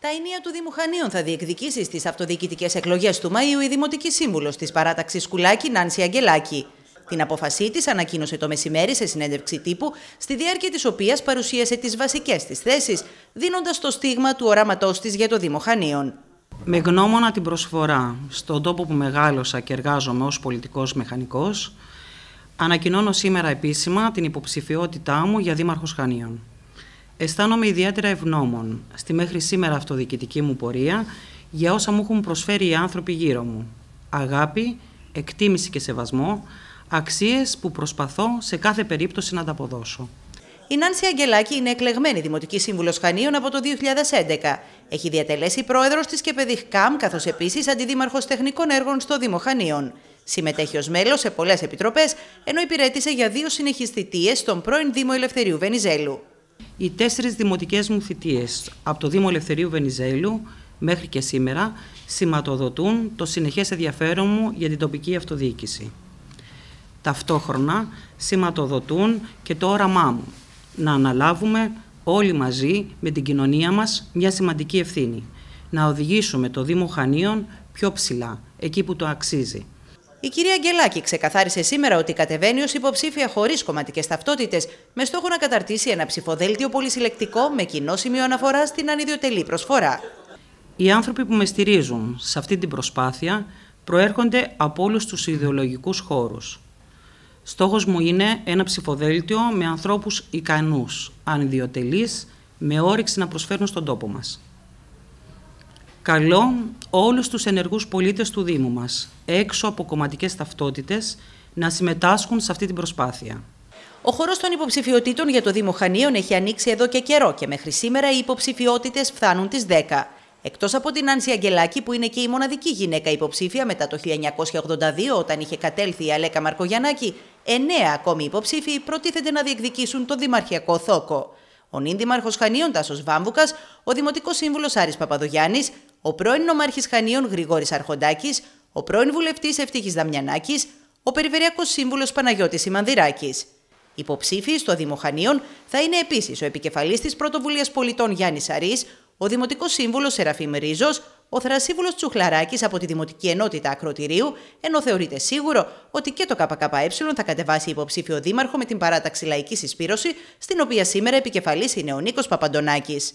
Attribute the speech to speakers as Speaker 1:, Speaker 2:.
Speaker 1: Τα ενία του Δήμου θα διεκδικήσει στις αυτοδιοικητικές εκλογές του Μαΐου η Δημοτική Σύμβουλος της παράταξης Κουλάκη Νάνση Αγγελάκη. Την αποφασή της ανακοίνωσε το μεσημέρι σε συνέντευξη τύπου, στη διάρκεια της οποίας παρουσίασε τις βασικές της θέσεις, δίνοντας το στίγμα του οράματός της για το Δήμο
Speaker 2: Με γνώμονα την προσφορά στον τόπο που μεγάλωσα και εργάζομαι ως πολιτικός μηχανικός, ανακοινώνω σήμερα επίσημα την υποψηφιότητά μου για Δήμαρχος Χανίων. Αισθάνομαι ιδιαίτερα ευγνώμων στη μέχρι σήμερα αυτοδιοικητική μου πορεία για όσα μου έχουν προσφέρει οι άνθρωποι γύρω μου. Αγάπη, εκτίμηση και σεβασμό, αξίες που προσπαθώ σε κάθε περίπτωση να τα αποδώσω.
Speaker 1: Η Νάνση Αγγελάκη είναι εκλεγμένη Δημοτική Σύμβουλος Χανίων από το 2011. Έχει διατελέσει πρόεδρος της κάμ καθώς επίσης αντιδήμαρχος τεχνικών έργων στο Δήμο Χανίων. Συμμετέχει ως μέλος σε πολλές επιτροπές, ενώ υπηρέτησε για δύο συνεχιστητίες στον πρώην Δήμο Ελευθερίου Βενιζέλου
Speaker 2: οι τέσσερις δημοτικές μου θητείες από το Δήμο Ελευθερίου Βενιζέλου μέχρι και σήμερα σηματοδοτούν το συνεχές ενδιαφέρον μου για την τοπική αυτοδιοίκηση. Ταυτόχρονα σηματοδοτούν και το όραμά μου να αναλάβουμε όλοι μαζί με την κοινωνία μας μια σημαντική ευθύνη. Να οδηγήσουμε το Δήμο Χανίων πιο ψηλά, εκεί που το αξίζει. Η κυρία Αγγελάκη
Speaker 1: ξεκαθάρισε σήμερα ότι κατεβαίνει ως υποψήφια χωρίς κομματικές ταυτότητες, με στόχο να καταρτήσει ένα ψηφοδέλτιο πολυσυλλεκτικό με κοινό σημείο αναφορά στην ανιδιοτελή προσφορά.
Speaker 2: Οι άνθρωποι που με στηρίζουν σε αυτή την προσπάθεια προέρχονται από όλους τους ιδεολογικούς χώρους. Στόχος μου είναι ένα ψηφοδέλτιο με ανθρώπους ικανούς, ανιδιοτελείς, με όρεξη να προσφέρουν στον τόπο μας. Καλώ όλους τους ενεργούς πολίτες του Δήμου μας, έξω από κομματικές ταυτότητες, να συμμετάσχουν σε αυτή την προσπάθεια.
Speaker 1: Ο χώρος των υποψηφιότητών για το Δήμο Χανίων έχει ανοίξει εδώ και καιρό και μέχρι σήμερα οι υποψηφιότητες φτάνουν τις 10. Εκτός από την Άνση Αγγελάκη, που είναι και η μοναδική γυναίκα υποψήφια μετά το 1982, όταν είχε κατέλθει η Αλέκα Μαρκογιανάκη, εννέα ακόμη υποψήφοι προτίθεται να διεκδικήσουν το Δημαρχιακό Θόκο. Ο νυν Χανίων Τάσος Βάμβουκας, ο Δημοτικός Σύμβουλος Άρης Παπαδογιάννης, ο πρώην νομάρχης Χανίων Γρηγόρης Αρχοντάκης, ο πρώην βουλευτής Ευτύχης Δαμιανάκης, ο περιφερειακός σύμβουλος Παναγιώτης Σιμανδυράκης. Υποψήφιοι στο Δήμο Χανίων θα είναι επίσης ο επικεφαλής της Πρωτοβουλίας Πολιτών Γιάννης Αρής, ο Δημοτικός Σύμβουλος Σεραφείμ Ρίζος, ο Θρασίβουλος Τσουχλαράκης από τη Δημοτική Ενότητα Ακροτηρίου, ενώ θεωρείται σίγουρο ότι και το ΚΚΕ θα κατεβάσει υποψήφιο δήμαρχο με την παράταξη λαϊκής συσπήρωση, στην οποία σήμερα επικεφαλής είναι ο Νίκος Παπαντονάκης.